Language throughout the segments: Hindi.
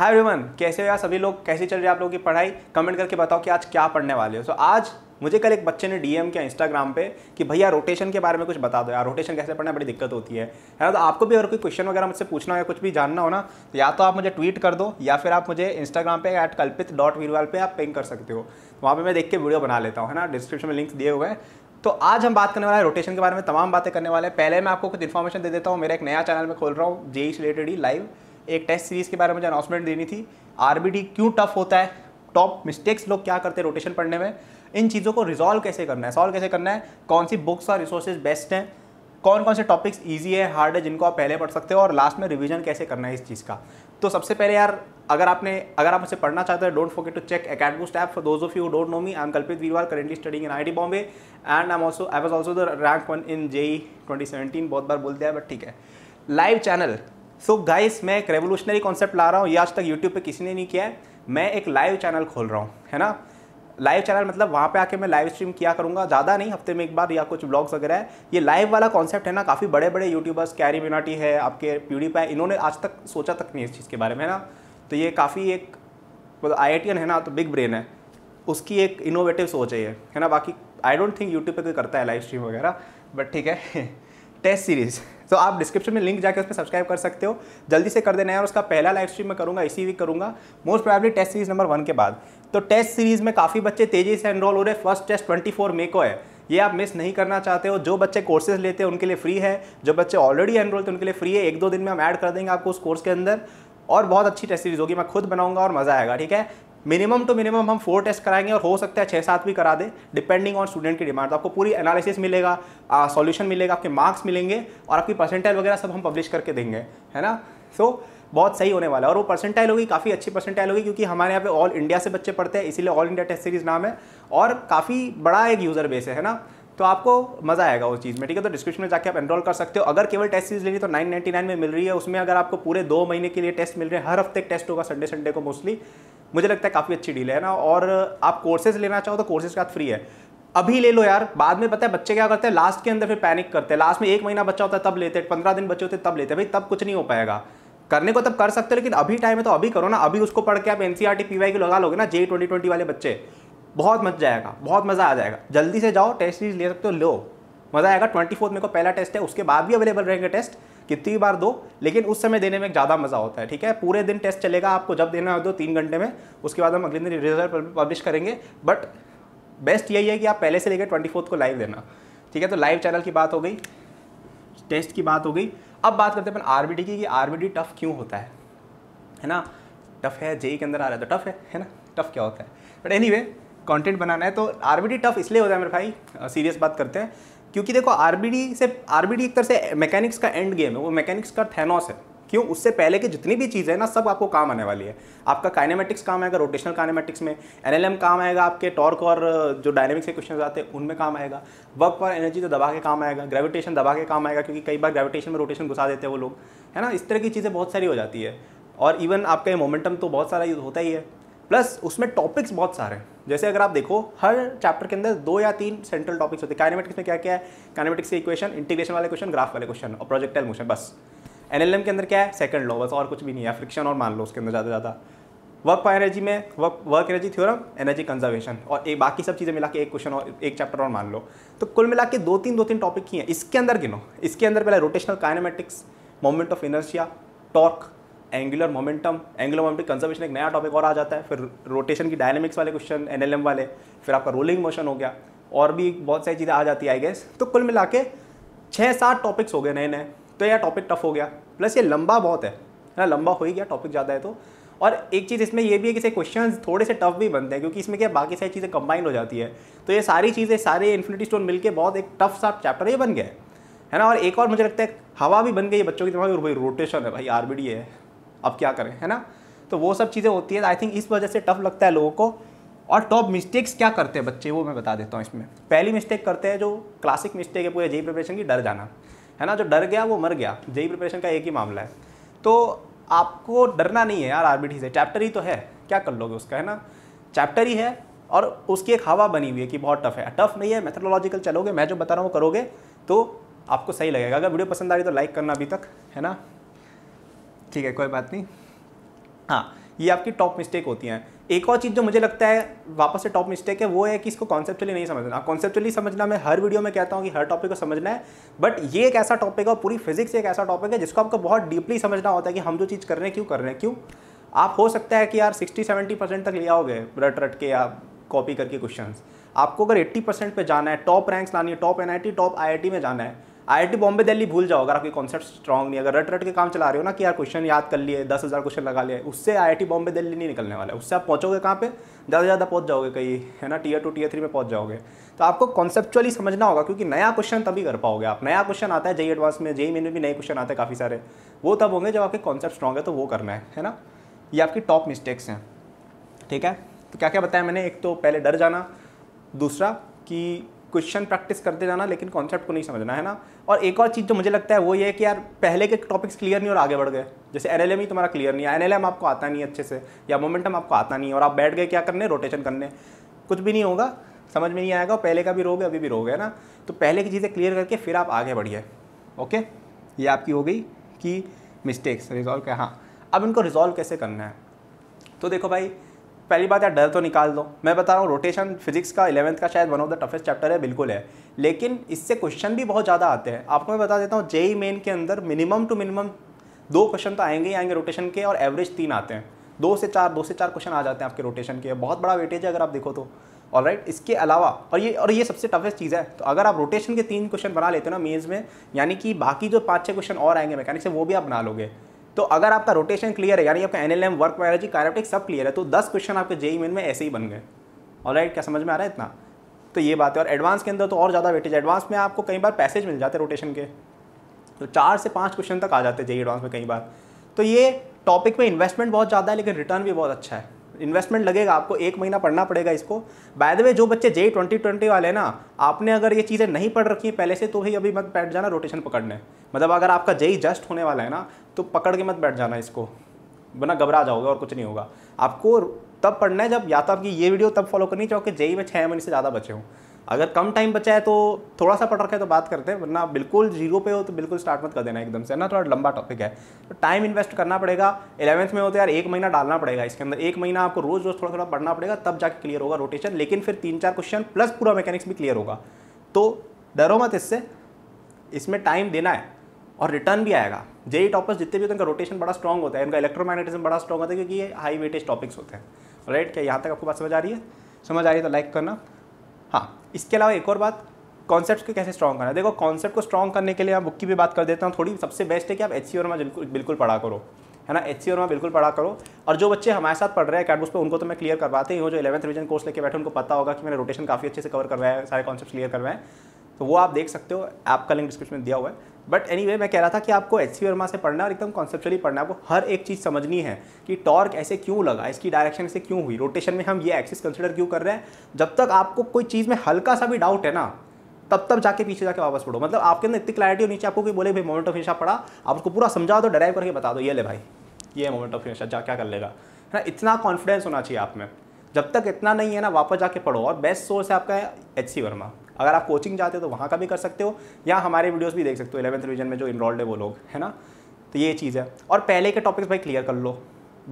हाय एवरीवन कैसे हो यार सभी लोग कैसे चल रही है आप लोगों की पढ़ाई कमेंट करके बताओ कि आज क्या पढ़ने वाले हो सो so, आज मुझे कल एक बच्चे ने डीएम किया इंस्टाग्राम पे कि भैया रोटेशन के बारे में कुछ बता दो यार रोटेशन कैसे पढ़ना बड़ी दिक्कत होती है है ना तो आपको भी अगर कोई क्वेश्चन वगैरह मुझसे पूछना हो या कुछ भी जानना हो ना तो या तो आप मुझे ट्वीट कर दो या फिर आप मुझे इंस्टाग्राम पे एट कल्पित डॉट वीरवाल पर आप पिंग कर सकते हो वहाँ पर मैं देख के वीडियो बना लेता हूँ है ना डिस्क्रिप्शन में लिंक्स दिए हुए हैं तो आज हम बात करने वाले हैं रोटेशन के बारे में तमाम बातें करने वाले हैं पहले मैं आपको कुछ इन्फॉर्मेशन दे देता हूँ मेरा एक नया चैनल में खोल रहा हूँ जेई से रिलेटेड ही लाइव एक टेस्ट सीरीज़ के बारे में अनाउंसमेंट देनी थी आर क्यों टफ होता है टॉप मिस्टेक्स लोग क्या करते हैं रोटेशन पढ़ने में इन चीज़ों को रिजॉल्व कैसे करना है सॉल्व कैसे करना है कौन सी बुक्स और रिसोर्सेज बेस्ट हैं कौन कौन से टॉपिक्स ईजी है हार्ड है जिनको आप पहले पढ़ सकते हो और लास्ट में रिविजन कैसे करना है इस चीज़ का तो सबसे पहले यार अगर आपने अगर आप उसे पढ़ना चाहते हैं don't forget to check academic step for those of you don't know me I am Kalpit Veerwal currently studying in I Bombay and I also I was also the rank one in JEE twenty बहुत बार बोलते हैं बट ठीक है live channel so so guys मैं एक रेवोल्यूशनरी कॉन्सेप्ट ला रहा हूँ ये आज तक यूट्यूब पे किसी ने नहीं किया है मैं एक लाइव चैनल खोल रहा हूँ है ना लाइव चैनल मतलब वहाँ पे आके मैं लाइव स्ट्रीम किया करूँगा ज़्यादा नहीं हफ्ते में एक बार या कुछ ब्लॉग्स वगैरह है ये लाइव वाला कॉन्सेप्ट है ना काफ़ी बड़े बड़े यूट्यूबर्स कैरी मिनाटी है आपके प्यूडी पाए इन्होंने आज तक सोचा तक नहीं इस चीज़ के बारे में है ना तो ये काफ़ी एक मतलब आई है ना तो बिग ब्रेन है उसकी एक इनोवेटिव सोच है ये है ना बाकी आई डोंट थिंक यूट्यूब पर कोई करता है लाइव स्ट्रीम वगैरह बट ठीक है टेस्ट सीरीज़ तो आप डिस्क्रिप्शन में लिंक जाकर उसमें सब्सक्राइब कर सकते हो जल्दी से कर देना है और उसका पहला लाइव स्ट्रीम मैं करूँगा इसी वीक करूँगा most probably test series number one के बाद तो टेस्ट सीरीज में काफ़ी बच्चे तेजी से एनरोल हो रहे फर्स्ट टेस्ट ट्वेंटी मई को है ये आप मिस नहीं करना चाहते हो जो बच्चे कोर्सेज लेते हैं उनके लिए फ्री है जो बच्चे ऑलरेडी एनरोल थे उनके लिए फ्री है एक दो दिन में हम ऐड कर देंगे आपको उस कोर्स के अंदर और बहुत अच्छी टेस्ट सीरीज होगी मैं खुद बनाऊंगा और मज़ा आएगा ठीक है मिनिमम टू मिनिमम हम फोर टेस्ट कराएंगे और हो सकता है छः सात भी करा दे डिपेंडिंग ऑन स्टूडेंट की डिमांड तो आपको पूरी एनालिसिस मिलेगा सॉल्यूशन मिलेगा आपके मार्क्स मिलेंगे और आपकी परसेंटाइल वगैरह सब हम पब्लिश करके देंगे है ना सो so, बहुत सही होने वाला है और वो परसेंटाइल होगी काफ़ी अच्छी परसेंटाइल होगी क्योंकि हमारे यहाँ पे ऑल इंडिया से बच्चे पढ़ते हैं इसीलिए ऑल इंडिया टेस्ट सीरीज़ नाम है और काफ़ी बड़ा एक यूज़र बेस है ना तो आपको मज़ा आएगा उस चीज़ में ठीक है तो डिस्क्रिप्शन में जाके आप एनरोल कर सकते हो अगर केवल टेस्ट सीरीज लेनी तो 999 में मिल रही है उसमें अगर आपको पूरे दो महीने के लिए टेस्ट मिल रहे हैं हर हफ्ते टेस्ट होगा संडे संडे को मोस्टली मुझे लगता है काफ़ी अच्छी डील है ना और आप कोर्सेज लेना चाहो तो कोर्सेज का फ्री है अभी ले लो यार बाद में पता है बच्चे क्या करते हैं लास्ट के अंदर फिर पैनिक करते हैं लास्ट में एक महीना बच्चा होता है तब लेते हैं पंद्रह दिन बच्चे होते हैं तब लेते हैं भाई तब कुछ नहीं हो पाएगा करने को तब कर सकते हो लेकिन अभी टाइम है तो अभी करो ना अभी उसको पढ़ के आप एनसीआर टी पी वाई की लगा लोगे ना जे ट्वेंटी ट्वेंटी वाले बच्चे बहुत मच जाएगा बहुत मज़ा आ जाएगा जल्दी से जाओ टेस्ट सीरीज ले सकते हो लो मज़ा आएगा ट्वेंटी फोर्थ मेरे को पहला टेस्ट है उसके बाद भी अवेलेबल रहेंगे टेस्ट कितनी बार दो लेकिन उस समय देने में ज़्यादा मज़ा होता है ठीक है पूरे दिन टेस्ट चलेगा आपको जब देना हो तो दो तीन घंटे में उसके बाद हम अगले दिन रिजल्ट पब्लिश करेंगे बट बेस्ट यही है कि आप पहले से लेकर ट्वेंटी को लाइव देना ठीक है तो लाइव चैनल की बात हो गई टेस्ट की बात हो गई अब बात करते हैं अपन आर की कि आर टफ़ क्यों होता है है ना टफ़ है जेई के अंदर आ रहा है तो टफ़ है है ना टफ़ क्या होता है बट एनी वे कंटेंट बनाना है तो आर टफ इसलिए होता है मेरे भाई सीरियस बात करते हैं क्योंकि देखो आरबीडी से आरबीडी एक तरह से मैकेनिक्स का एंड गेम है वो मैकेनिक्स का थेनोस है क्यों उससे पहले की जितनी भी चीज़ें ना सब आपको काम आने वाली है आपका काइनेमेटिक्स काम आएगा रोटेशनल काइनेमेटिक्स में एनएलएम काम आएगा आपके टॉर्क और uh, जो डायनेमिक्स के क्वेश्चन आते हैं उनमें काम आएगा वर्क पर एनर्जी तो दबा के काम आएगा ग्रेविटेशन दबा के काम आएगा क्योंकि कई बार ग्रेविटेशन में रोटेशन घुसा देते हैं वो लोग है ना इस तरह की चीज़ें बहुत सारी हो जाती है और इवन आपका ये मोमेंटम तो बहुत सारा यूज़ होता ही है प्लस उसमें टॉपिक्स बहुत सारे हैं जैसे अगर आप देखो हर चैप्टर के अंदर दो या तीन सेंट्रल टॉपिक्स होते हैं काइनेमेटिक्स में क्या क्या है काइनेमेटिक्स के इक्वेशन इंटीग्रेशन वाले क्वेश्चन ग्राफ वाले क्वेश्चन और प्रोजेक्टाइल मोशन बस एन के अंदर क्या है सेकंड लॉ बस और कुछ भी नहीं है फ्रिक्शन और मान लो उसके अंदर ज़्यादा ज़्यादा वर्क फॉर एनर्जी में work work energy theorem energy conservation और एक बाकी सब चीज़ें मिला के एक क्वेश्चन और एक चैप्टर और मान लो तो कुल मिला के दो तीन दो तीन टॉपिक ही हैं इसके अंदर गिनो इसके अंदर पहले rotational kinematics moment of inertia torque angular momentum angular momentum conservation एक नया टॉपिक और आ जाता है फिर रोटेशन की डायनेमिक्स वाले क्वेश्चन एन वाले फिर आपका रोलिंग मोशन हो गया और भी बहुत सारी चीज़ें आ जाती है आई गेस तो कुल मिला के छः सात टॉपिक्स हो गए नए नए तो यह टॉपिक टफ हो गया प्लस ये लंबा बहुत है ना लंबा हो ही गया टॉपिक ज़्यादा है तो और एक चीज़ इसमें यह भी है कि इसे क्वेश्चन थोड़े से टफ भी बनते हैं क्योंकि इसमें क्या बाकी सारी चीज़ें कंबाइन हो जाती है तो ये सारी चीज़ें सारे इन्फिनिटी स्टोन मिलकर बहुत एक टफ सा चैप्टर ये बन गया है ना और एक और मुझे लगता है हवा भी बन गई है बच्चों की दिमाग में भाई रोटेशन है भाई आर है अब क्या करें है ना तो वो सब चीज़ें होती है आई थिंक इस वजह से टफ लगता है लोगों को और टॉप मिस्टेक्स क्या करते हैं बच्चे वो मैं बता देता हूँ इसमें पहली मिस्टेक करते हैं जो क्लासिक मिस्टेक है पूरे जेई प्रिपरेशन e e की डर जाना है ना जो डर गया वो मर गया जेई प्रिपरेशन e का एक ही मामला है तो आपको डरना नहीं है यार आर से चैप्टर ही तो है क्या कर लोगे उसका है ना चैप्टर ही है और उसकी एक हवा बनी हुई है कि बहुत टफ है टफ नहीं है मेथोडोलॉजिकल चलोगे मैं जो बता रहा हूँ करोगे तो आपको सही लगेगा अगर वीडियो पसंद आ रही तो लाइक करना अभी तक है ना ठीक है कोई बात नहीं हाँ ये आपकी टॉप मिस्टेक होती हैं एक और चीज़ जो मुझे लगता है वापस से टॉप मिस्टेक है वो है कि इसको कॉन्सेप्चुअली नहीं समझना कॉन्सेप्चुअली समझना मैं हर वीडियो में कहता हूँ कि हर टॉपिक को समझना है बट ये एक ऐसा टॉपिक है और पूरी फिजिक्स एक ऐसा टॉपिक है जिसको आपको बहुत डीपली समझना होता है कि हम जो चीज़ कर रहे हैं क्यों कर रहे हैं क्यों आप हो सकता है कि यार सिक्सटी सेवेंटी परसेंट तक ले आओगे रट रट के या कॉपी करके क्वेश्चन आपको अगर एट्टी परसेंट पर जाना है टॉप रैंक्स लानी है टॉप एन टॉप आई में जाना है आई बॉम्बे दिल्ली भूल जाओ अगर आपकी कॉन्सेप्ट स्ट्रॉग नहीं अगर रट रट के काम चला रहे हो ना कि यार क्वेश्चन याद कर लिए दस हज़ार क्वेश्चन लगा लिए उससे आई बॉम्बे दिल्ली नहीं निकलने वाला है उससे आप पहुँचोगे कहाँ पर ज़्यादा ज़्यादा पहुँच जाओगे कहीं है ना टीयर टू टीयर थ्री में पहुँच जाओगे तो आपको कॉन्सेप्चुअली समझना होगा क्योंकि नया क्वेश्चन तभी कर पाओगे आप नया क्वेश्चन आता है जई एडवांस e में जेई मेन e में भी नए क्वेश्चन आते हैं काफ़ी सारे वो तब होंगे जब आपके कॉन्सेप्ट स्ट्रॉग है तो वो करना है है ना ये आपकी टॉप मिस्टेक्स हैं ठीक है तो क्या क्या बताया मैंने एक तो पहले डर जाना दूसरा कि क्वेश्चन प्रैक्टिस करते जाना लेकिन कॉन्सेप्ट को नहीं समझना है ना और एक और चीज़ जो मुझे लगता है वो ये है कि यार पहले के टॉपिक्स क्लियर नहीं और आगे बढ़ गए जैसे एन ही तुम्हारा क्लियर नहीं है एन आपको आता नहीं अच्छे से या मोमेंटम आपको आता नहीं और आप बैठ गए क्या करने रोटेशन करने कुछ भी नहीं होगा समझ में नहीं आएगा पहले का भी रोग है अभी भी रोग है ना तो पहले की चीज़ें क्लियर करके फिर आप आगे बढ़िए ओके ये आपकी हो गई कि मिस्टेक्स रिजॉल्व क्या हाँ अब इनको रिजॉल्व कैसे करना है तो देखो भाई पहली बात है डर तो निकाल दो मैं बता रहा हूँ रोटेशन फिजिक्स का इलेवंथ का शायद one of the toughest chapter है बिल्कुल है लेकिन इससे क्वेश्चन भी बहुत ज़्यादा आते हैं आपको मैं बता देता हूँ जेई मेन e के अंदर मिनिमम टू मिनिमम दो क्वेश्चन तो आएंगे ही आएंगे रोटेशन के और एवरेज तीन आते हैं दो से चार दो से चार क्वेश्चन आ जाते हैं आपके रोटेशन के बहुत बड़ा वेटेज है अगर आप देखो तो और राइट इसके अलावा और ये और ये सबसे टफेस्ट चीज़ है तो अगर आप रोटेशन के तीन क्वेश्चन बना लेते हो ना मेन्स में यानी कि बाकी जो पाँच छः क्वेश्चन और आएंगे मैकेनिक से वो भी आप बना लोगे तो अगर आपका रोटेशन क्लियर है यानी आपका N L M work biology कार्योटिक सब क्लियर है तो दस क्वेश्चन आपके जेई मेन e में ऐसे ही बन गए और राइट क्या समझ में आ रहा है इतना तो ये बात है और एडवांस के अंदर तो और ज़्यादा वेटेज एडवांस में आपको कई बार पैसेज मिल जाते हैं रोटेशन के तो चार से पाँच क्वेश्चन तक आ जाते हैं जेई एडवांस e में कई बार तो ये टॉपिक में इन्वेस्टमेंट बहुत ज़्यादा है लेकिन रिटर्न भी बहुत अच्छा है इन्वेस्टमेंट लगेगा आपको एक महीना पढ़ना पड़ेगा इसको बाय द वे जो बच्चे जेई ट्वेंटी ट्वेंटी वाले ना आपने अगर ये चीज़ें नहीं पढ़ रखी हैं पहले से तो भी अभी मत बैठ जाना रोटेशन पकड़ने मतलब अगर आपका जेई जस्ट होने वाला है ना तो पकड़ के मत बैठ जाना इसको वरना घबरा जाओगे और कुछ नहीं होगा आपको तब पढ़ना है जब या तो आपकी ये वीडियो तब फॉलो करनी चाहो कि जेई में छः महीने से ज़्यादा बचे हों अगर कम टाइम बचा है तो थोड़ा सा पढ़ रखा है तो बात करते हैं वरना बिल्कुल जीरो पे हो तो बिल्कुल स्टार्ट मत कर देना एकदम से ना थोड़ा लंबा टॉपिक है तो टाइम इन्वेस्ट करना पड़ेगा इलेवंथ में हो तो यार एक महीना डालना पड़ेगा इसके अंदर एक महीना आपको रोज़ रोज़ थोड़ा थोड़ा पढ़ना पड़ेगा तब जाके क्लियर होगा रोटेशन लेकिन फिर तीन चार क्वेश्चन प्लस पूरा मैकेनिक्स भी क्लियर होगा तो डरो मत इससे इसमें टाइम देना है और रिटर्न भी आएगा जेई टॉपर्स e e जितने भी होते हैं उनका रोटेशन बड़ा स्ट्रॉग होता है उनका इलेक्ट्रोमैग्नेटिज्म बड़ा स्ट्रॉग होता है क्योंकि ये हाई वेटेज टॉपिक्स होते हैं राइट क्या यहाँ तक आपको बात समझ आ रही है समझ आ रही है तो लाइक करना हाँ इसके अलावा एक और बात कॉन्सेप्ट को कैसे स्ट्रॉन्ग करना देखो कॉन्सेप्ट को स्ट्रॉन्ग करने के लिए मैं बुक की भी बात कर देता हूँ थोड़ी सबसे बेस्ट है कि आप एच सी वर्मा बिल्कुल बिल्कुल पढ़ा करो है ना एच सी वर्मा बिल्कुल पढ़ा करो और जो बच्चे हमारे साथ पढ़ रहे हैं कैटबुक्स पर उनको तो मैं क्लियर करवाते ही हूँ जो इलेवंथ रिविजन कोर्स लेके बैठे उनको पता होगा कि मैंने रोटेशन काफ़ी अच्छे से कवर करवाया है सारे कॉन्सेप्ट क्लियर करवाए तो वो आप देख सकते हो ऐप का लिंक डिस्क्रिप्शन में दिया हुआ है बट एनी anyway, मैं कह रहा था कि आपको एच सी वर्मा से पढ़ना और एकदम कॉन्सेप्चुअली पढ़ना आपको हर एक चीज़ समझनी है कि टॉर्क ऐसे क्यों लगा इसकी डायरेक्शन से क्यों हुई रोटेशन में हम ये एक्सिस कंसिडर क्यों कर रहे हैं जब तक आपको कोई चीज़ में हल्का सा भी डाउट है ना तब तब जाके पीछे जाके वापस पढ़ो मतलब आपके अंदर इतनी क्लैरिटी होनी चाहिए आपको कोई बोले भाई मोमेंट ऑफ इनशा पढ़ा आप उसको पूरा समझा दो डराइव करके बता दो ये ले भाई ये मोमेंट ऑफ इनशा जा क्या कर लेगा है ना इतना कॉन्फिडेंस होना चाहिए आप में जब तक इतना नहीं है ना वापस जाके पढ़ो और बेस्ट सोर्स है आपका एच सी वर्मा अगर आप कोचिंग जाते हो तो वहाँ का भी कर सकते हो या हमारे वीडियोज़ भी देख सकते हो इलेवंथ रिविजन में जो इनरोल्ड है वो लोग है ना तो ये चीज़ है और पहले के टॉपिक्स भाई क्लियर कर लो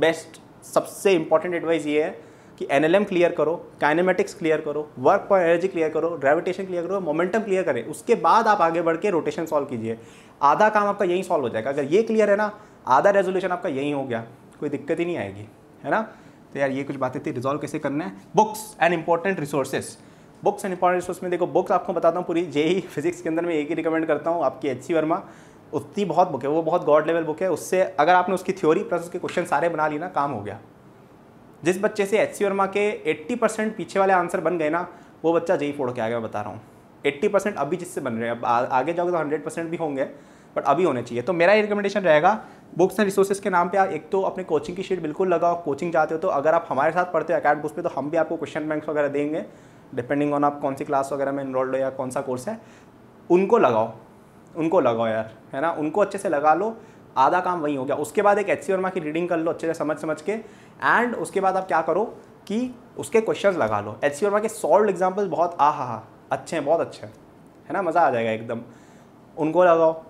बेस्ट सबसे इंपॉर्टेंट एडवाइस ये है कि एन क्लियर करो काइनेमेटिक्स क्लियर करो वर्क पर एनर्जी क्लियर करो ग्रेविटेशन क्लियर करो मोमेंटम क्लियर करें उसके बाद आप आगे बढ़ के रोटेशन सॉल्व कीजिए आधा काम आपका यहीं सॉल्व हो जाएगा अगर ये क्लियर है ना आधा रेजोल्यूशन आपका यहीं हो गया कोई दिक्कत ही नहीं आएगी है ना तो यार ये कुछ बातें थी रिजॉल्व कैसे करना है books and important resources books and important resource में देखो बुक्स आपको बताता हूँ पूरी ही फिजिक्स e के अंदर मैं एक ही रिकमेंड करता हूँ आपकी एच सी वर्मा उतनी बहुत बुक है वो बहुत गॉड लेवल बुक है उससे अगर आपने उसकी थ्योरी प्लस उसके क्वेश्चन सारे बना ली ना काम हो गया जिस बच्चे से एच सी वर्मा के 80 परसेंट पीछे वाले आंसर बन गए ना वो बच्चा जेई e फोड़ के आ गया बता रहा हूँ 80 परसेंट अभी जिससे बन रहे हैं अब आगे जाओगे तो 100 परसेंट भी होंगे बट अभी होने चाहिए तो मेरा ये रिकमेंडेशन रहेगा बुक्स एंड रिसोर्सेज के नाम पे आप एक तो अपने कोचिंग की शीट बिल्कुल लगाओ कोचिंग जाते हो तो अगर आप हमारे साथ पढ़ते हो अकेडमी बुक्स पे तो हम भी आपको क्वेश्चन बैंक वगैरह देंगे डिपेंडिंग ऑन आप कौन सी क्लास वगैरह में इनरोल्ड हो या कौन सा कोर्स है उनको लगाओ उनको लगाओ यार है ना उनको अच्छे से लगा लो आधा काम वहीं हो गया उसके बाद एक एच सी वर्मा की रीडिंग कर लो अच्छे से समझ समझ के एंड उसके बाद आप क्या करो कि उसके क्वेश्चंस लगा लो एच सी वर्मा के सॉल्व एग्जाम्पल बहुत आ हा हा अच्छे हैं बहुत अच्छे हैं है ना मज़ा आ जाएगा एकदम उनको लगाओ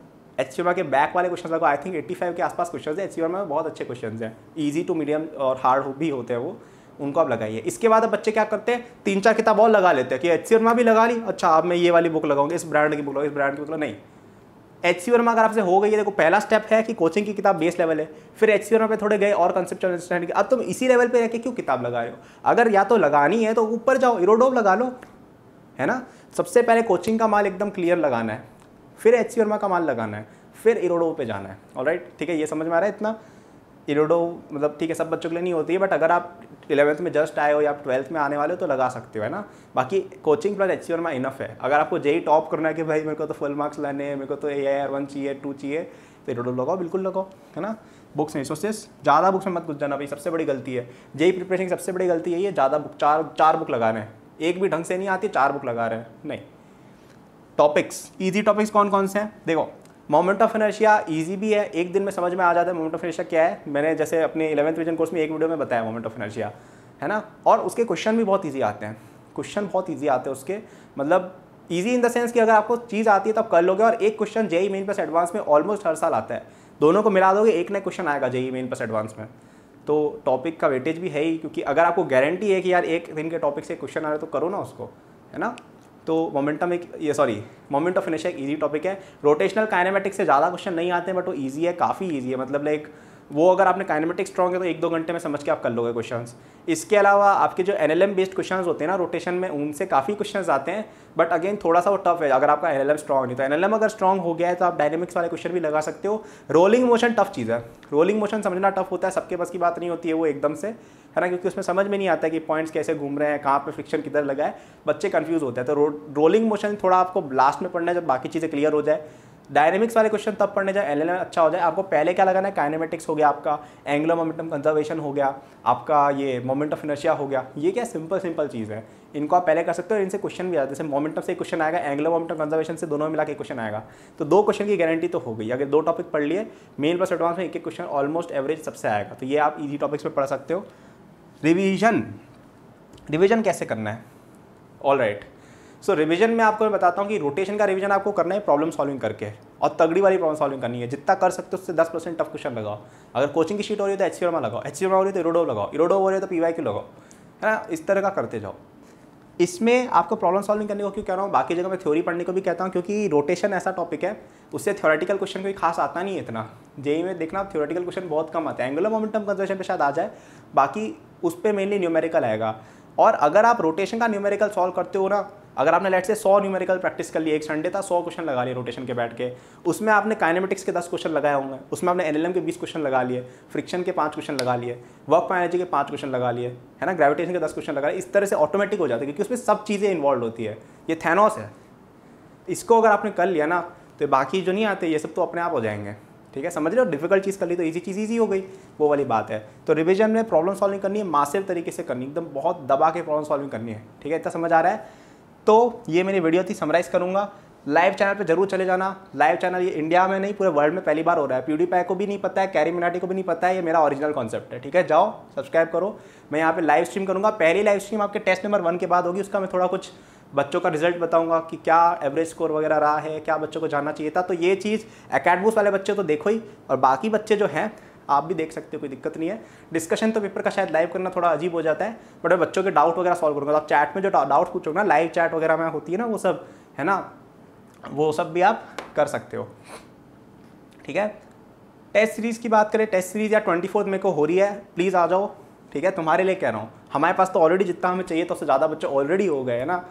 एच सी वर्मा के बैक वाले क्वेश्चन लगाओ आई थिंक एट्टी फाइव के आसपास क्वेश्चन है एच सी वर्मा में बहुत अच्छे क्वेश्चन हैं ईजी टू मीडियम और हार्ड भी होते हैं वो उनको आप लगाइए इसके बाद अब बच्चे क्या करते हैं तीन चार किताब और लगा लेते हैं कि एच सी वर्मा भी लगा ली अच्छा अब मैं ये वाली बुक लगाऊंगी इस ब्रांड की बुक लगाऊँ इस ब्रांड की बुक लगा नहीं एच सी वर्मा अगर आपसे हो गई है देखो पहला स्टेप है कि कोचिंग की किताब बेस लेवल है फिर एच सी वर्मा पे थोड़े गए और कंसेप्ट अंडरस्टैंड किया अब तुम इसी लेवल पर रहकर क्यों किताब लगा रहे हो अगर या तो लगानी है तो ऊपर जाओ इरोडोव लगा लो है ना सबसे पहले कोचिंग का माल एकदम क्लियर लगाना है फिर एच सी वर्मा का माल लगाना है फिर इरोडोव पे जाना है ऑल ठीक है ये समझ में आ रहा है इतना इरोडो मतलब ठीक है सब बच्चों के लिए नहीं होती है बट अगर आप इलेवंथ में जस्ट आए हो या आप ट्वेल्थ में आने वाले हो तो लगा सकते हो है ना बाकी कोचिंग प्लस एच सी में इनफ है अगर आपको जेई टॉप e e करना है कि भाई मेरे को तो फुल मार्क्स लाने हैं मेरे को तो ए आर वन चाहिए टू चाहिए तो इरोडो लगाओ बिल्कुल लगाओ है ना बुक्स नहीं सोर्सेस ज़्यादा बुक्स में मत घुस जाना भाई सबसे बड़ी गलती है जेई प्रिपरेशन की सबसे बड़ी गलती यही है ज़्यादा बुक चार चार बुक लगा रहे हैं एक भी ढंग से नहीं आती चार बुक लगा रहे हैं नहीं टॉपिक्स ईजी टॉपिक्स कौन कौन से हैं देखो मोमेंट ऑफ एनर्शिया ईजी भी है एक दिन में समझ में आ जाता है मोमेंट ऑफ एनर्शिया क्या है मैंने जैसे अपने इलेवंथ रीजन कोर्स में एक वीडियो में बताया मोमेंट ऑफ एनर्शिया है ना और उसके क्वेश्चन भी बहुत ईजी आते हैं क्वेश्चन बहुत ईजी आते हैं उसके मतलब ईजी इन द सेंस कि अगर आपको चीज़ आती है तो आप कर लोगे और एक question JEE main plus advance में ऑलमोस्ट हर साल आता है दोनों को मिला दोगे एक नए क्वेश्चन आएगा जेई मेन प्लस एडवांस में तो टॉपिक का वेटेज भी है ही क्योंकि अगर आपको गारंटी है कि यार एक दिन के टॉपिक से क्वेश्चन आ रहा है तो करो ना उसको है ना तो मोमेंटम एक ये सॉरी मोमेंट ऑफ फिनिश एक ईजी टॉपिक है रोटेशनल काइनेमेटिक्स से ज़्यादा क्वेश्चन नहीं आते बट वो ईजी है काफ़ी ईजी है मतलब लाइक वो अगर आपने काइनेमेटिक्स स्ट्रॉग है तो एक दो घंटे में समझ के आप कर लोगे क्वेश्चन इसके अलावा आपके जो एन बेस्ड क्वेश्चन होते हैं ना रोटेशन में उनसे काफ़ी क्वेश्चन आते हैं बट अगेन थोड़ा सा वो टफ है अगर आपका एन एल नहीं तो एन अगर स्ट्रॉग हो गया है तो आप डायनेमिक्स वाले क्वेश्चन भी लगा सकते हो रोलिंग मोशन टफ चीज़ है रोलिंग मोशन समझना टफ होता है सबके बस की बात नहीं होती है वो एकदम से है ना क्योंकि उसमें समझ में नहीं आता कि पॉइंट्स कैसे घूम रहे हैं कहाँ पर फ्रिक्शन किधर लगा है बच्चे कन्फ्यूज होते हैं तो रोलिंग मोशन थोड़ा आपको लास्ट में पढ़ना है जब बाकी चीज़ें क्लियर हो जाए डायनेमिक्स वाले क्वेश्चन तब पढ़ने जाए एल अच्छा हो जाए आपको पहले क्या लगाना है काइनेमेटिक्स हो गया आपका एंग्लो मोमेंटम कंजर्वेशन हो गया आपका ये मोमेंट ऑफ इनर्शिया हो गया ये क्या सिंपल सिंपल चीज़ है इनको आप पहले कर सकते हो इनसे क्वेश्चन भी आते हैं जैसे मोमेंटम से क्वेश्चन आएगा एंग्लो मोमेंटम कंजर्वेशन से दोनों मिला के क्वेश्चन आएगा तो दो क्वेश्चन की गारंटी तो हो गई अगर दो टॉपिक पढ़ लिए मेन प्लस एडवांस में एक एक क्वेश्चन ऑलमोस्ट एवरेज सबसे आएगा तो ये आप ईजी टॉपिक्स में पढ़ सकते हो रिवीजन रिवीजन कैसे करना है ऑल राइट सो रिवीजन में आपको मैं बताता हूँ कि रोटेशन का रिवीजन आपको करना है प्रॉब्लम सॉल्विंग करके और तगड़ी वाली प्रॉब्लम सॉल्विंग करनी है जितना कर सकते हो उससे दस परसेंट टफ क्वेश्चन लगाओ अगर कोचिंग की शीट हो रही है तो एच सी लगाओ एच सी हो रही है तो इरोडो लगाओ इरोडो हो रही है तो पी वाई क्यू लगाओ है ना इस तरह का करते जाओ इसमें आपको प्रॉब्लम सॉल्विंग करने को क्यों कह रहा हूँ बाकी जगह मैं थ्योरी पढ़ने को भी कहता हूँ क्योंकि रोटेशन ऐसा टॉपिक है उससे थ्योरेटिकल क्वेश्चन कोई खास आता नहीं है इतना जेई में देखना थ्योरेटिकल क्वेश्चन बहुत कम आता है एंगुलर मोमेंटम कंजर्वेशन पे शायद आ जाए बाकी उस पर मेनली न्यूमेरिकल आएगा और अगर आप रोटेशन का न्यूमेरिकल सॉल्व करते हो ना अगर आपने लेट से सौ न्यूमेरिकल प्रैक्टिस कर लिया एक संडे था सौ क्वेश्चन लगा लिए रोटेशन के बैठ के उसमें आपने काइनेमेटिक्स के दस क्वेश्चन लगाए होंगे उसमें आपने एनएलएम के बीस क्वेश्चन लगा लिए फ्रिक्शन के पांच क्वेश्चन लगा लिए वर्क पर एनर्जी के पांच क्वेश्चन लगा लिए है ना ग्रेविटेशन के दस क्वेश्चन लगा इस तरह से ऑटोमेटिक हो जाता है क्योंकि उसमें सब चीज़ें इन्वॉल्व होती है ये थैनोस है इसको अगर आपने कर लिया ना तो बाकी जो नहीं आते ये सब तो अपने आप हो जाएंगे ठीक है समझ रहे हो डिफिकल्ट चीज़ कर ली तो ईजी चीज़ ईजी हो गई वो वाली बात है तो रिविजन में प्रॉब्लम सॉल्विंग करनी है मासिव तरीके से करनी एकदम बहुत दबा के प्रॉब्लम सॉल्विंग करनी है ठीक है इतना समझ आ रहा है तो ये मेरी वीडियो थी समराइज़ करूँगा लाइव चैनल पे जरूर चले जाना लाइव चैनल ये इंडिया में नहीं पूरे वर्ल्ड में पहली बार हो रहा है प्यूडी पैक को भी नहीं पता है कैरी मिनाटी को भी नहीं पता है ये मेरा ओरिजिनल कॉन्सेप्ट है ठीक है जाओ सब्सक्राइब करो मैं यहाँ पे लाइव स्ट्रीम करूँगा पहली लाइव स्ट्रीम आपके टेस्ट नंबर वन के बाद होगी उसका मैं थोड़ा कुछ बच्चों का रिजल्ट बताऊंगा कि क्या एवरेज स्कोर वगैरह रहा है क्या बच्चों को जानना चाहिए था तो ये चीज़ अकेडमिक्स वाले बच्चे तो देखो ही और बाकी बच्चे जो हैं आप भी देख सकते हो कोई दिक्कत नहीं है डिस्कशन तो पेपर का शायद लाइव करना थोड़ा अजीब हो जाता है बट मैं बच्चों के डाउट वगैरह सॉल्व करूँगा तो आप चैट में जो डाउट पूछोगे ना लाइव चैट वगैरह में होती है ना वो सब है ना वो सब भी आप कर सकते हो ठीक है टेस्ट सीरीज़ की बात करें टेस्ट सीरीज़ या ट्वेंटी फोर्थ को हो रही है प्लीज़ आ जाओ ठीक है तुम्हारे लिए कह रहा हूँ हमारे पास तो ऑलरेडी जितना हमें चाहिए तो उससे ज़्यादा बच्चे ऑलरेडी हो गए हैं ना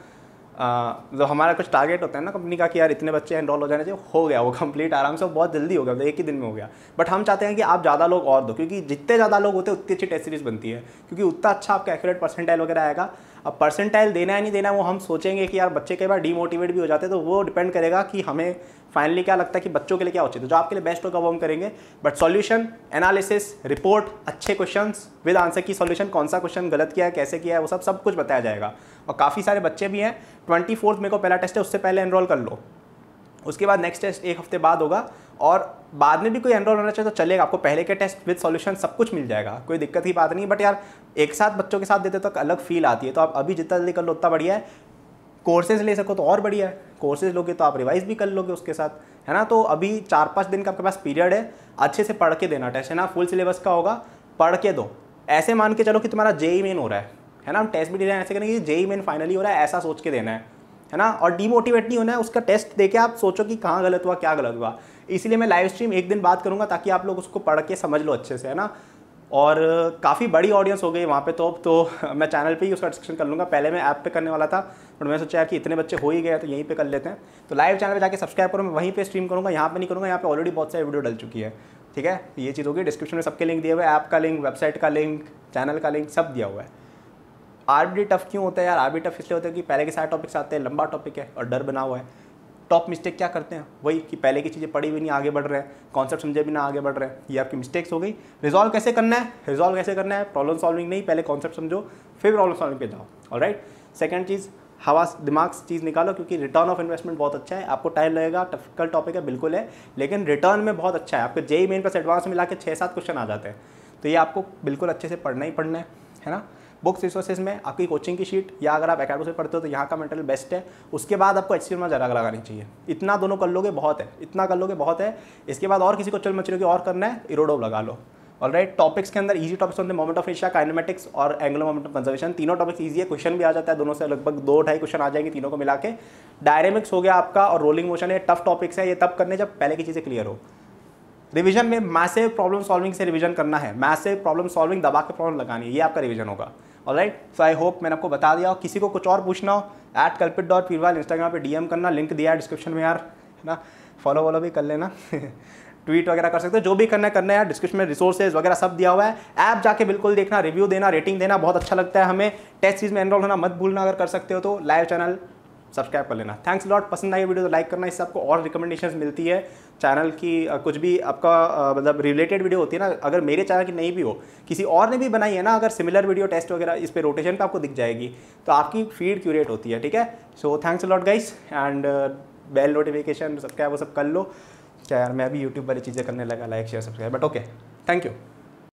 जो हमारा कुछ टारगेट होता है ना कंपनी का कि यार इतने बच्चे एनरोल हो जाने चाहिए हो गया वो कंप्लीट आराम से बहुत जल्दी हो गया मतलब एक ही दिन में हो गया बट हम चाहते हैं कि आप ज़्यादा लोग और दो क्योंकि जितने ज़्यादा लोग होते हैं उतनी अच्छी टेस्ट सीरीज़ बनती है क्योंकि उतना अच्छा आपका एक्यूरेट परसेंटाइल वगैरह आएगा अब परसेंटाइल देना है नहीं देना वो हम सोचेंगे कि यार बच्चे कई बार डीमोटिवेट भी हो जाते हैं तो वो डिपेंड करेगा कि हमें फाइनली क्या लगता है कि बच्चों के लिए क्या उचित है जो आपके लिए बेस्ट होगा वो हम करेंगे बट सॉल्यूशन एनालिसिस रिपोर्ट अच्छे क्वेश्चन विद आंसर की सॉल्यूशन कौन सा क्वेश्चन गलत किया है कैसे किया है वो सब सब कुछ बताया जाएगा और काफ़ी सारे बच्चे भी हैं ट्वेंटी फोर्थ मेरे को पहला टेस्ट है उससे पहले एनरोल कर लो उसके बाद नेक्स्ट टेस्ट एक हफ्ते बाद होगा और बाद में भी कोई एनरोल होना चाहिए तो चलेगा आपको पहले के टेस्ट विद सॉल्यूशन सब कुछ मिल जाएगा कोई दिक्कत की बात नहीं बट यार एक साथ बच्चों के साथ देते तो अलग फील आती है तो आप अभी जितना जल्दी कर लो उतना बढ़िया है कोर्सेज ले सको तो और बढ़िया है कोर्सेज लोगे तो आप रिवाइज भी कर लोगे उसके साथ है ना तो अभी चार पाँच दिन का आपके पास पीरियड है अच्छे से पढ़ के देना टेस्ट है ना फुल सिलेबस का होगा पढ़ के दो ऐसे मान के चलो कि तुम्हारा जेई मेन e हो रहा है है ना हम टेस्ट भी डिजाइन ऐसे करेंगे कि जेई मेन फाइनली हो रहा है ऐसा सोच के देना है है ना और डीमोटिवेट नहीं होना है उसका टेस्ट देके आप सोचो कि कहाँ गलत हुआ क्या गलत हुआ इसलिए मैं लाइव स्ट्रीम एक दिन बात करूँगा ताकि आप लोग उसको पढ़ के समझ लो अच्छे से है ना और काफ़ी बड़ी ऑडियंस हो गई वहाँ पे तो अब तो मैं चैनल पे ही उसका डिस्क्रिप्शन कर लूँगा पहले मैं ऐप पे करने वाला था बट मैं सोचा यार कि इतने बच्चे हो ही गए तो यहीं पे कर लेते हैं तो लाइव चैनल पे जाके सब्सक्राइब करो मैं वहीं पे स्ट्रीम करूँगा यहाँ पे नहीं करूँगा यहाँ पे ऑलरेडी बहुत सारी वीडियो डल चुकी है ठीक है ये चीज़ होगी डिस्क्रिप्शन में सबके लिंक दिए हुए ऐप का लिंक वेबसाइट का लिंक चैनल का लिंक सब दिया हुआ है आर बी टफ क्यों होता है यार आर बी टफ इसलिए होता है कि पहले के सारे टॉपिक्स आते हैं लंबा टॉपिक है और डर बना हुआ है टॉप मिस्टेक क्या करते हैं वही कि पहले की चीज़ें पढ़ी भी नहीं आगे बढ़ रहे हैं कॉन्सेप्ट समझे भी ना आगे बढ़ रहे हैं ये आपकी मिस्टेक्स हो गई रिजॉल्व कैसे करना है रिजॉल्व कैसे करना है प्रॉब्लम सॉल्विंग नहीं पहले कॉन्सेप्ट समझो फिर प्रॉब्लम सॉल्विंग पे जाओ और राइट सेकेंड चीज़ हवा दिमाग से चीज़ निकालो क्योंकि रिटर्न ऑफ इन्वेस्टमेंट बहुत अच्छा है आपको टाइम लगेगा टफिकल टॉपिक है बिल्कुल है लेकिन रिटर्न में बहुत अच्छा है आपके जेई मेन प्लस एडवांस मिला के छः सात क्वेश्चन आ जाते हैं तो ये आपको बिल्कुल अच्छे से पढ़ना ही पढ़ना है है ना बुक्स रिसोर्सेज में आपकी कोचिंग की शीट या अगर आप अकेडमी से पढ़ते हो तो यहाँ का मटेरियल बेस्ट है उसके बाद आपको एच में जरा लगानी चाहिए इतना दोनों कर लोगे बहुत है इतना कर लोगे बहुत है इसके बाद और किसी को चल की और करना है इरोडोव लगा लो ऑल राइट टॉपिक्स के अंदर इजी टॉपिक्स होते हैं मोमेंट ऑफ एशिया काइनेमेटिक्स और एंगलो मोमेंट ऑफ कंजर्वेशन तीनों टॉपिक्स इजी है क्वेश्चन भी आ जाता है दोनों से लगभग दो ढाई क्वेश्चन आ जाएंगे तीनों को मिला के डायरेमिक्स हो गया आपका और रोलिंग मोशन है टफ टॉपिक्स है ये तब करने जब पहले की चीज़ें क्लियर हो रिविजन में मैसेव प्रॉब्लम सॉल्विंग से रिविजन करना है मैसेव प्रॉब्लम सॉल्विंग दबा के प्रॉब्लम लगानी है ये आपका रिविजन होगा और राइट सो आई होप मैंने आपको बता दिया किसी को कुछ और पूछना हो एट कल्पित डॉट वाल इंस्टाग्राम पर डीएम करना लिंक दिया है डिस्क्रिप्शन में यार है ना फॉलो वॉलो भी कर लेना ट्वीट वगैरह कर सकते हो जो भी करना करना है डिस्क्रिप्शन में रिसोर्सेज वगैरह सब दिया हुआ है ऐप जाके बिल्कुल देखना रिव्यू देना रेटिंग देना बहुत अच्छा लगता है हमें टेस्ट चीज़ में एनरोल होना मत भूलना अगर कर सकते हो तो लाइव चैनल सब्सक्राइब कर लेना थैंक्स लॉट पसंद आई वीडियो तो लाइक करना इससे आपको और रिकमेंडेशन मिलती है चैनल की कुछ भी आपका मतलब रिलेटेड वीडियो होती है ना अगर मेरे चैनल की नहीं भी हो किसी और ने भी बनाई है ना अगर सिमिलर वीडियो टेस्ट वगैरह इस पर रोटेशन पर आपको दिख जाएगी तो आपकी फीड क्यूरेट होती है ठीक है so thanks lot guys and bell notification subscribe वो सब कर लो क्या यार मैं भी यूट्यूब वाली चीज़ें करने लगा like share subscribe but okay thank you